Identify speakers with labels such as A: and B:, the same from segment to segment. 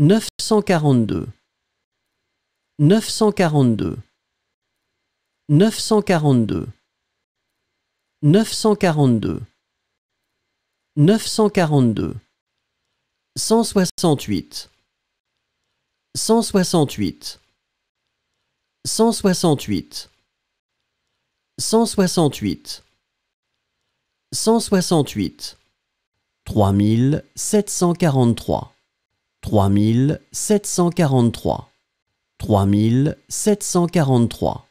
A: 942 942 942 942 942 168 168 168 168 168 3743 3743 3743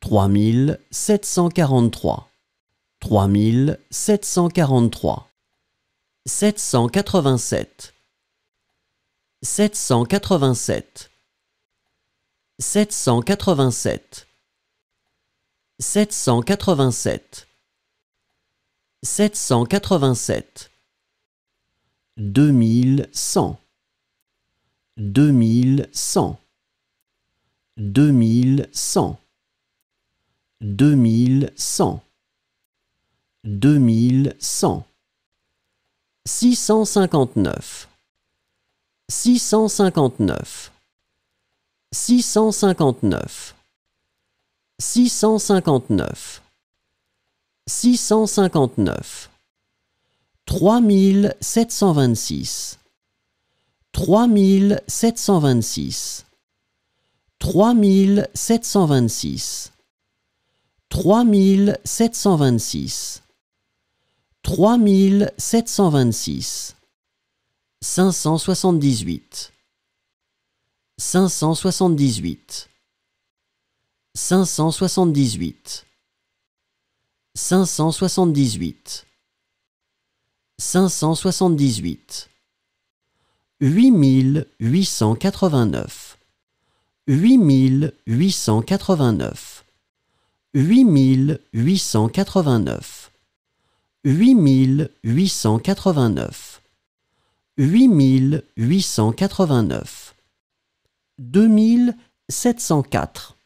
A: 3743 3743 787 787 787 787 787 2100 2100 2100 2100 2100 659 659 659 659 659 3726 3726 3726 3726 3726 578 578 578 578 578 8889 8889 8889 8889 8889 2704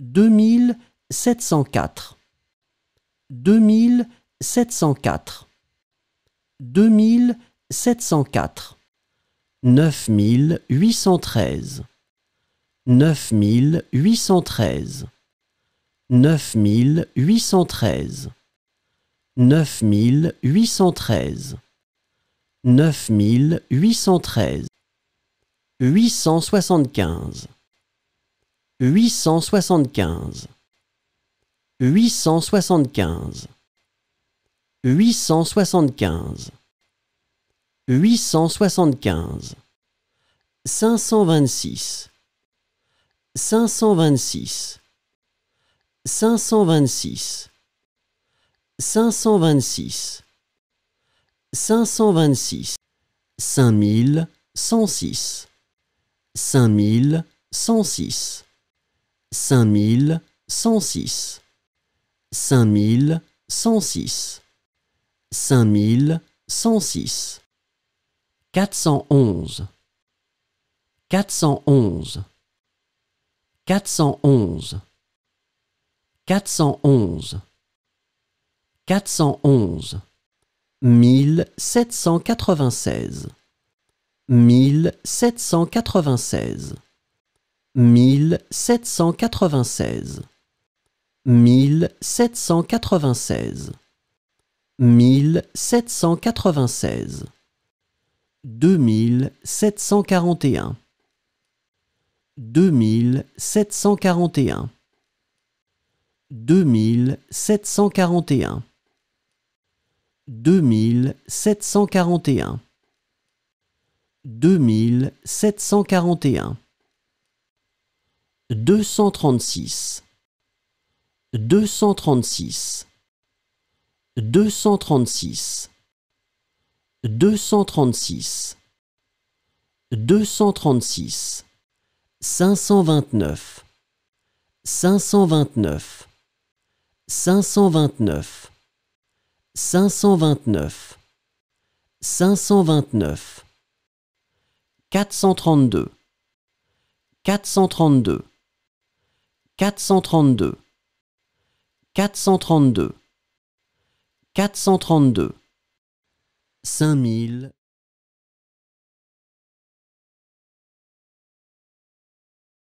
A: 2704 2704 2704 2704 9813 9813 9813 9813 9813 875 875 875 875 875 526 526 526 526 526 5106 5106 5106 5106 5106 411 411 411 411 411 1796 1796 1796 1796 1796 2741 2741 2741 2741 2741 236 236 236 236 236 529 529 529 529 529 432 432 432 432 432 5000